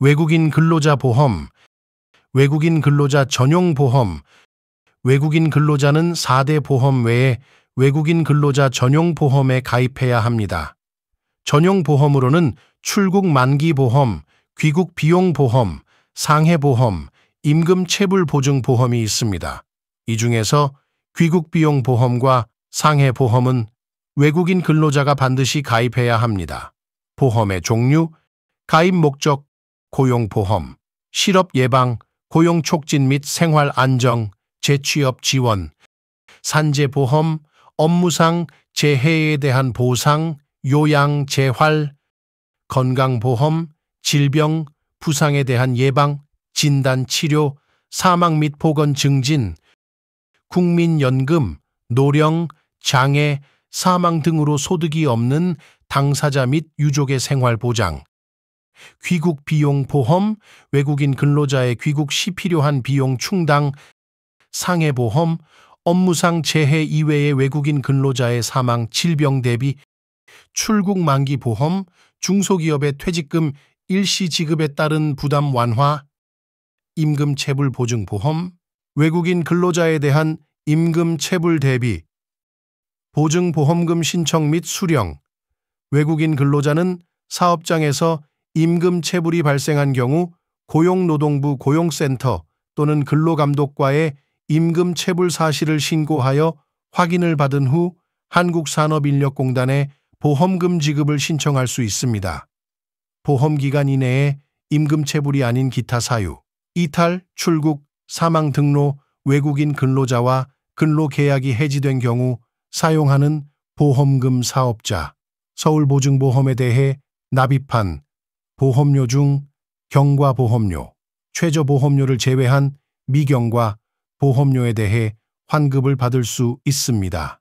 외국인 근로자 보험, 외국인 근로자 전용 보험, 외국인 근로자는 4대 보험 외에 외국인 근로자 전용 보험에 가입해야 합니다. 전용 보험으로는 출국 만기 보험, 귀국 비용 보험, 상해 보험, 임금 체불 보증 보험이 있습니다. 이 중에서 귀국 비용 보험과 상해 보험은 외국인 근로자가 반드시 가입해야 합니다. 보험의 종류, 가입 목적, 고용보험, 실업 예방, 고용 촉진 및 생활 안정, 재취업 지원, 산재보험, 업무상 재해에 대한 보상, 요양, 재활, 건강보험, 질병, 부상에 대한 예방, 진단, 치료, 사망 및 보건 증진, 국민연금, 노령, 장애, 사망 등으로 소득이 없는 당사자 및 유족의 생활보장, 귀국 비용 보험, 외국인 근로자의 귀국 시 필요한 비용 충당, 상해 보험, 업무상 재해 이외의 외국인 근로자의 사망, 질병 대비, 출국 만기 보험, 중소기업의 퇴직금 일시 지급에 따른 부담 완화, 임금 체불 보증 보험, 외국인 근로자에 대한 임금 체불 대비, 보증보험금 신청 및 수령, 외국인 근로자는 사업장에서 임금 체불이 발생한 경우 고용노동부 고용센터 또는 근로감독과의 임금 체불 사실을 신고하여 확인을 받은 후 한국산업인력공단에 보험금 지급을 신청할 수 있습니다. 보험기간 이내에 임금 체불이 아닌 기타 사유, 이탈, 출국, 사망 등로 외국인 근로자와 근로계약이 해지된 경우 사용하는 보험금 사업자, 서울보증보험에 대해 납입한 보험료 중 경과 보험료, 최저 보험료를 제외한 미경과 보험료에 대해 환급을 받을 수 있습니다.